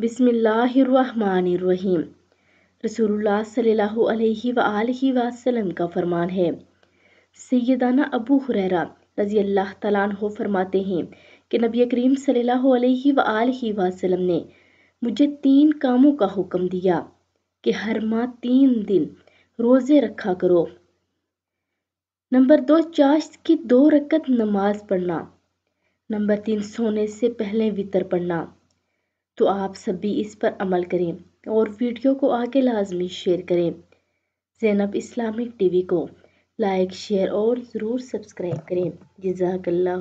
बिस्मिल्लाहिर्रहमानिर्रहीम रसूलुल्लाह अलैहि वसल्लम का फरमान है सैदाना अबू हुररा रजी अल्लाह तला फरमाते हैं कि नबी करीम सल्लल्लाहु अलैहि वसल्लम ने मुझे तीन कामों का हुक्म दिया कि हर माह तीन दिन रोज़े रखा करो नंबर दो चाश्त की दो रकत नमाज पढ़ना नंबर तीन सोने से पहले वितर पढ़ना तो आप सब भी इस पर अमल करें और वीडियो को आगे लाजमी शेयर करें जैनब इस्लामिक टीवी को लाइक शेयर और ज़रूर सब्सक्राइब करें जजाकल्ला